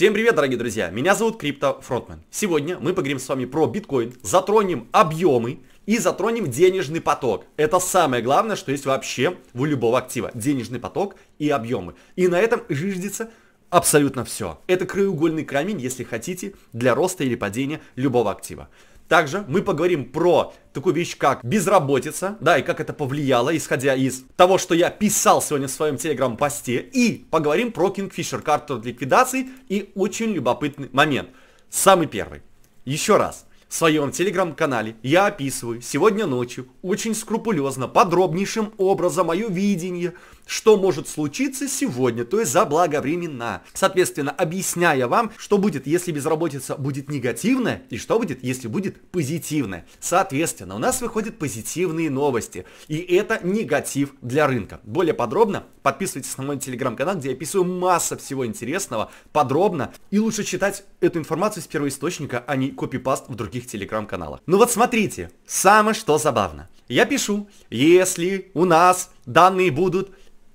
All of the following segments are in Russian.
Всем привет, дорогие друзья! Меня зовут Крипто Фронтмен. Сегодня мы поговорим с вами про биткоин, затронем объемы и затронем денежный поток. Это самое главное, что есть вообще у любого актива. Денежный поток и объемы. И на этом жиждется абсолютно все. Это краеугольный камень, если хотите, для роста или падения любого актива. Также мы поговорим про такую вещь, как безработица, да, и как это повлияло, исходя из того, что я писал сегодня в своем телеграм-посте. И поговорим про Kingfisher, карту ликвидации и очень любопытный момент. Самый первый. Еще раз. В своем телеграм-канале я описываю сегодня ночью очень скрупулезно, подробнейшим образом мое видение, что может случиться сегодня, то есть заблаговременно. Соответственно, объясняя вам, что будет, если безработица будет негативная, и что будет, если будет позитивная. Соответственно, у нас выходят позитивные новости, и это негатив для рынка. Более подробно подписывайтесь на мой телеграм-канал, где я писаю масса всего интересного, подробно, и лучше читать эту информацию с первоисточника, а не копипаст в других телеграм-каналах. Ну вот смотрите, самое что забавно. Я пишу, если у нас данные будут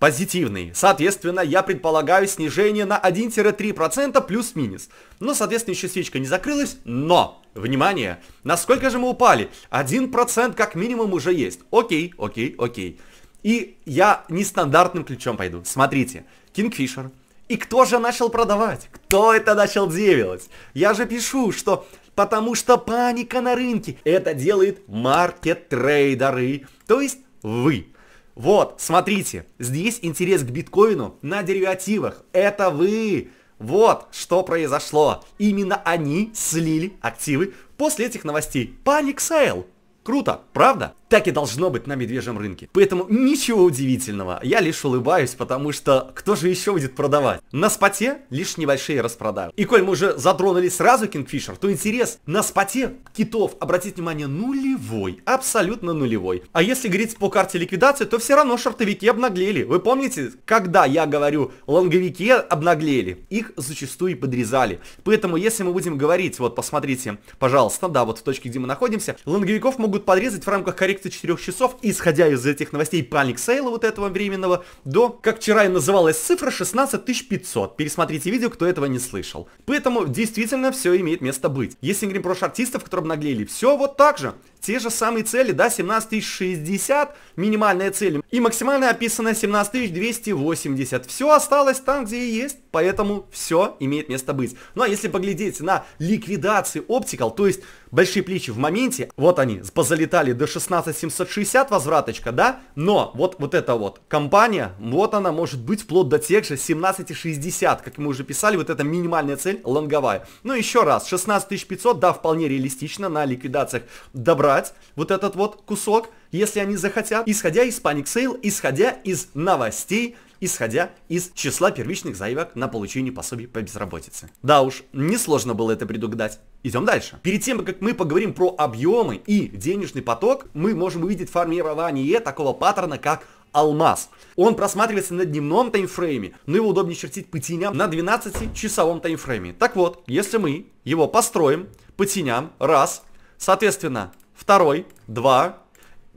позитивный. Соответственно, я предполагаю снижение на 1-3% плюс-минус. Но, соответственно, еще свечка не закрылась, но, внимание, насколько же мы упали? 1% как минимум уже есть. Окей, окей, окей. И я нестандартным ключом пойду. Смотрите, Kingfisher. И кто же начал продавать? Кто это начал делать? Я же пишу, что потому что паника на рынке. Это делает маркет-трейдеры, то есть вы. Вот, смотрите, здесь интерес к биткоину на деривативах. Это вы! Вот что произошло. Именно они слили активы после этих новостей. Паник сейл. Круто, правда? Так и должно быть на медвежьем рынке. Поэтому ничего удивительного, я лишь улыбаюсь, потому что кто же еще будет продавать? На споте лишь небольшие распродажи. И коль мы уже затронули сразу Кингфишер, то интерес на споте китов, обратите внимание, нулевой, абсолютно нулевой. А если говорить по карте ликвидации, то все равно шортовики обнаглели. Вы помните, когда я говорю, лонговики обнаглели, их зачастую подрезали. Поэтому если мы будем говорить, вот посмотрите, пожалуйста, да, вот в точке, где мы находимся, лонговиков могут подрезать в рамках коррекции контексте 4 часов, исходя из этих новостей паник сейла вот этого временного, до, как вчера и называлась цифра, 16500. Пересмотрите видео, кто этого не слышал. Поэтому действительно все имеет место быть. Если мы говорим про шартистов, которые обнаглели, все вот так же те же самые цели, да, 17060, минимальная цель, и максимальная описанная 17280. Все осталось там, где и есть, поэтому все имеет место быть. Ну а если поглядеть на ликвидации оптикал, то есть большие плечи в моменте, вот они, позалетали до 16760 возвраточка, да, но вот, вот эта вот компания, вот она может быть вплоть до тех же 1760, как мы уже писали, вот эта минимальная цель лонговая. Ну еще раз, 16500, да, вполне реалистично на ликвидациях добра забрать вот этот вот кусок, если они захотят, исходя из паник-сейл, исходя из новостей, исходя из числа первичных заявок на получение пособий по безработице. Да уж, несложно было это предугадать. Идем дальше. Перед тем, как мы поговорим про объемы и денежный поток, мы можем увидеть формирование такого паттерна, как алмаз. Он просматривается на дневном таймфрейме, но его удобнее чертить по теням на 12-часовом таймфрейме. Так вот, если мы его построим по теням, раз, соответственно, второй, два,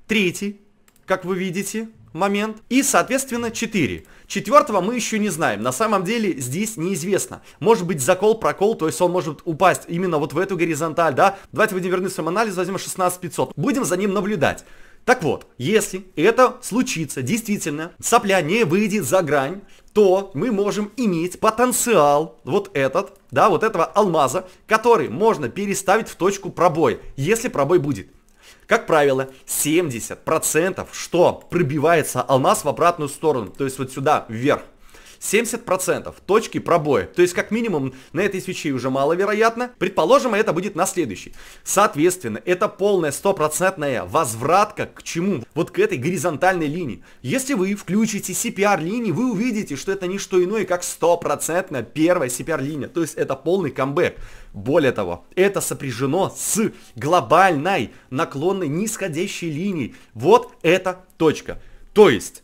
третий, как вы видите, момент. И, соответственно, четыре Четвертого мы еще не знаем. На самом деле здесь неизвестно. Может быть закол, прокол, то есть он может упасть именно вот в эту горизонталь, да? Давайте будем вернуться в анализ, возьмем 16500. Будем за ним наблюдать. Так вот, если это случится, действительно, сопля не выйдет за грань, то мы можем иметь потенциал вот этот, да, вот этого алмаза, который можно переставить в точку пробоя, если пробой будет. Как правило, 70% что пробивается алмаз в обратную сторону, то есть вот сюда, вверх. 70% точки пробоя. То есть, как минимум, на этой свече уже маловероятно. Предположим, это будет на следующей. Соответственно, это полная стопроцентная возвратка к чему? Вот к этой горизонтальной линии. Если вы включите CPR линии, вы увидите, что это не что иное, как стопроцентно первая CPR линия. То есть, это полный камбэк. Более того, это сопряжено с глобальной наклонной нисходящей линией. Вот эта точка. То есть,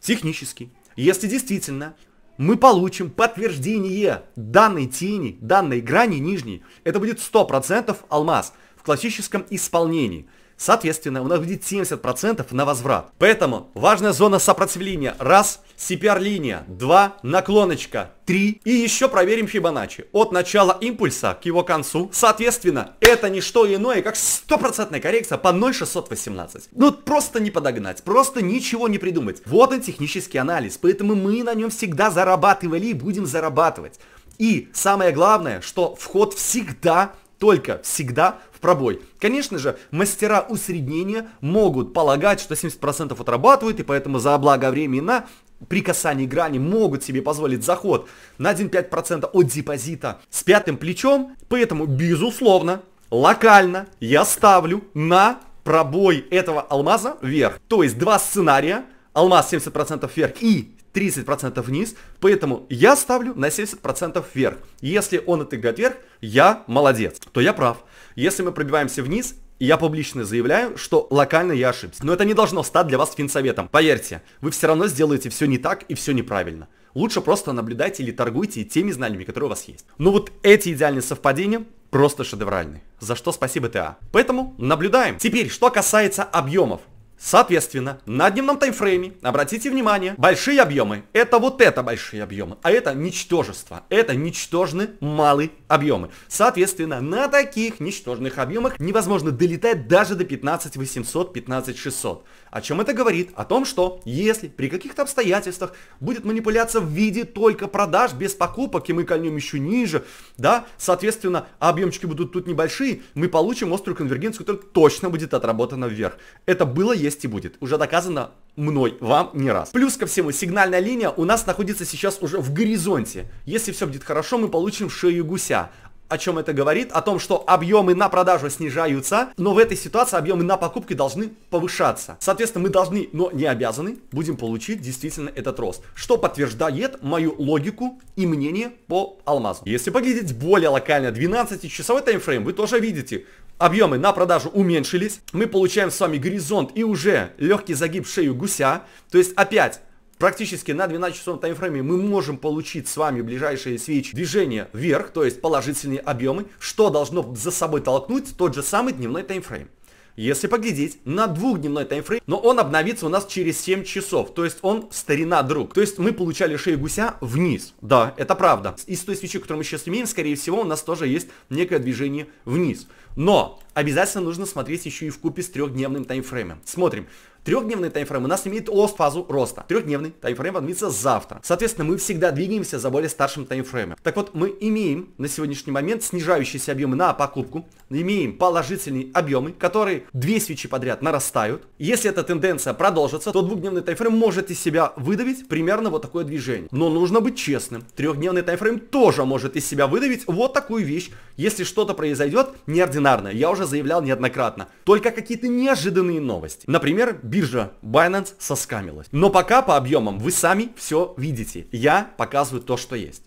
технически, если действительно мы получим подтверждение данной тени, данной грани нижней. Это будет 100% алмаз в классическом исполнении. Соответственно, у нас будет 70% на возврат. Поэтому важная зона сопротивления. Раз, CPR-линия. Два, наклоночка. Три. И еще проверим Фибоначчи. От начала импульса к его концу. Соответственно, это не что иное, как стопроцентная коррекция по 0,618. Ну, просто не подогнать. Просто ничего не придумать. Вот он технический анализ. Поэтому мы на нем всегда зарабатывали и будем зарабатывать. И самое главное, что вход всегда только всегда пробой. Конечно же, мастера усреднения могут полагать, что 70% отрабатывают, и поэтому за благо времена при касании грани могут себе позволить заход на 1,5% от депозита с пятым плечом. Поэтому, безусловно, локально я ставлю на пробой этого алмаза вверх. То есть два сценария. Алмаз 70% вверх и 30% вниз, поэтому я ставлю на 70% вверх. Если он отыграет вверх, я молодец, то я прав. Если мы пробиваемся вниз, я публично заявляю, что локально я ошибся. Но это не должно стать для вас финсоветом. Поверьте, вы все равно сделаете все не так и все неправильно. Лучше просто наблюдайте или торгуйте теми знаниями, которые у вас есть. Но ну вот эти идеальные совпадения просто шедевральны. За что спасибо ТА. Поэтому наблюдаем. Теперь, что касается объемов. Соответственно, на дневном таймфрейме, обратите внимание, большие объемы. Это вот это большие объемы, а это ничтожество. Это ничтожны малые объемы. Соответственно, на таких ничтожных объемах невозможно долетать даже до 15 800, 15 600. О чем это говорит? О том, что если при каких-то обстоятельствах будет манипуляция в виде только продаж без покупок, и мы кольнем еще ниже, да, соответственно, а объемчики будут тут небольшие, мы получим острую конвергенцию, которая точно будет отработана вверх. Это было есть и будет. Уже доказано мной, вам не раз. Плюс ко всему, сигнальная линия у нас находится сейчас уже в горизонте. Если все будет хорошо, мы получим шею гуся. О чем это говорит? О том, что объемы на продажу снижаются, но в этой ситуации объемы на покупки должны повышаться. Соответственно, мы должны, но не обязаны, будем получить действительно этот рост. Что подтверждает мою логику и мнение по алмазу. Если поглядеть более локально 12-часовой таймфрейм, вы тоже видите, объемы на продажу уменьшились. Мы получаем с вами горизонт и уже легкий загиб шею гуся. То есть опять практически на 12 часов таймфрейме мы можем получить с вами ближайшие свечи движение вверх, то есть положительные объемы, что должно за собой толкнуть тот же самый дневной таймфрейм если поглядеть, на двухдневной таймфрейм, но он обновится у нас через 7 часов, то есть он старина друг. То есть мы получали шею гуся вниз, да, это правда. И с той свечи, которую мы сейчас имеем, скорее всего, у нас тоже есть некое движение вниз. Но обязательно нужно смотреть еще и в купе с трехдневным таймфреймом. Смотрим. Трехдневный таймфрейм у нас имеет лост-фазу роста. Трехдневный таймфрейм поднимется завтра. Соответственно, мы всегда двигаемся за более старшим таймфреймом. Так вот, мы имеем на сегодняшний момент снижающиеся объемы на покупку, имеем положительные объемы, которые две свечи подряд нарастают. Если эта тенденция продолжится, то двухдневный таймфрейм может из себя выдавить примерно вот такое движение. Но нужно быть честным. Трехдневный таймфрейм тоже может из себя выдавить вот такую вещь, если что-то произойдет неординарное. Я уже тоже заявлял неоднократно. Только какие-то неожиданные новости. Например, биржа Binance соскамилась. Но пока по объемам вы сами все видите. Я показываю то, что есть.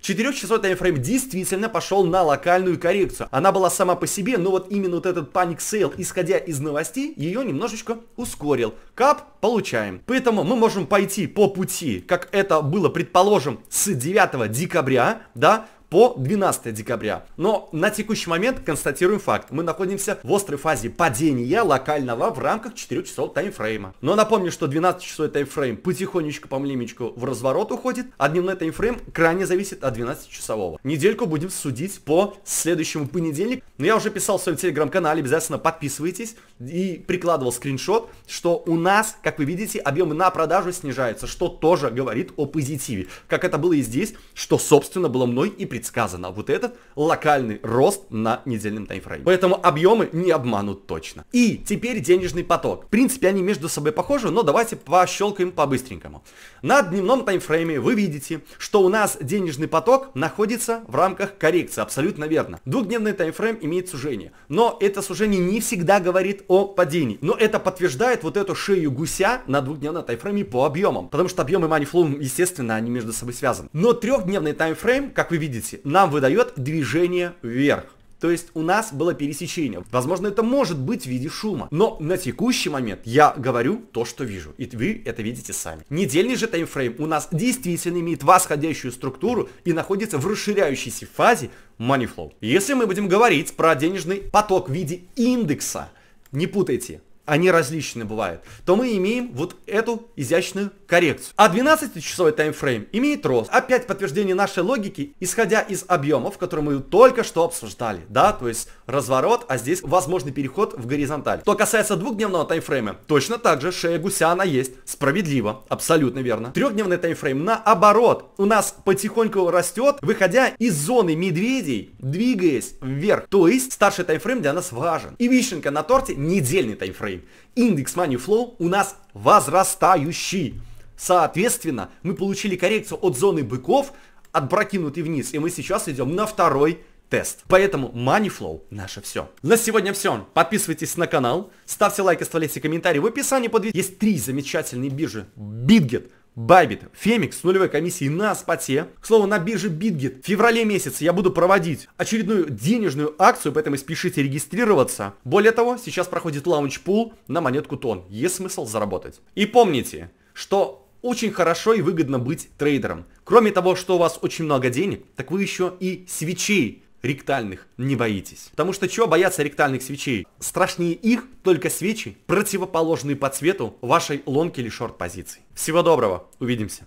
4-часовой таймфрейм действительно пошел на локальную коррекцию. Она была сама по себе, но вот именно вот этот паник сейл, исходя из новостей, ее немножечко ускорил. Кап получаем. Поэтому мы можем пойти по пути, как это было, предположим, с 9 декабря, да, по 12 декабря. Но на текущий момент констатируем факт. Мы находимся в острой фазе падения локального в рамках 4-часового таймфрейма. Но напомню, что 12-часовой таймфрейм потихонечку по в разворот уходит, а дневной таймфрейм крайне зависит от 12-часового. Недельку будем судить по следующему понедельник. Но я уже писал в своем телеграм-канале, обязательно подписывайтесь и прикладывал скриншот, что у нас, как вы видите, объемы на продажу снижаются, что тоже говорит о позитиве. Как это было и здесь, что, собственно, было мной и при предсказано а вот этот локальный рост на недельном таймфрейме. Поэтому объемы не обманут точно. И теперь денежный поток. В принципе, они между собой похожи, но давайте пощелкаем по-быстренькому. На дневном таймфрейме вы видите, что у нас денежный поток находится в рамках коррекции, абсолютно верно. Двухдневный таймфрейм имеет сужение, но это сужение не всегда говорит о падении, но это подтверждает вот эту шею гуся на двухдневном таймфрейме по объемам, потому что объемы Money Flow, естественно, они между собой связаны. Но трехдневный таймфрейм, как вы видите, видите, нам выдает движение вверх. То есть у нас было пересечение. Возможно, это может быть в виде шума. Но на текущий момент я говорю то, что вижу. И вы это видите сами. Недельный же таймфрейм у нас действительно имеет восходящую структуру и находится в расширяющейся фазе money flow. Если мы будем говорить про денежный поток в виде индекса, не путайте, они различны бывают, то мы имеем вот эту изящную коррекцию. А 12-часовой таймфрейм имеет рост. Опять подтверждение нашей логики, исходя из объемов, которые мы только что обсуждали, да, то есть разворот, а здесь возможный переход в горизонталь. Что касается двухдневного таймфрейма, точно так же шея гуся она есть, справедливо, абсолютно верно. Трехдневный таймфрейм наоборот, у нас потихоньку растет, выходя из зоны медведей, двигаясь вверх, то есть старший таймфрейм для нас важен. И вишенка на торте недельный таймфрейм говорим, индекс Money Flow у нас возрастающий. Соответственно, мы получили коррекцию от зоны быков, отбракинутый вниз, и мы сейчас идем на второй тест. Поэтому Money Flow наше все. На сегодня все. Подписывайтесь на канал, ставьте лайк, оставляйте комментарии. В описании под видео есть три замечательные биржи. Bitget, Байбит, Фемикс с нулевой комиссией на споте. К слову, на бирже Bitget в феврале месяце я буду проводить очередную денежную акцию, поэтому спешите регистрироваться. Более того, сейчас проходит лаунч-пул на монетку Тон. Есть смысл заработать. И помните, что очень хорошо и выгодно быть трейдером. Кроме того, что у вас очень много денег, так вы еще и свечей ректальных не боитесь. Потому что чего бояться ректальных свечей? Страшнее их только свечи, противоположные по цвету вашей лонки или шорт позиции. Всего доброго, увидимся.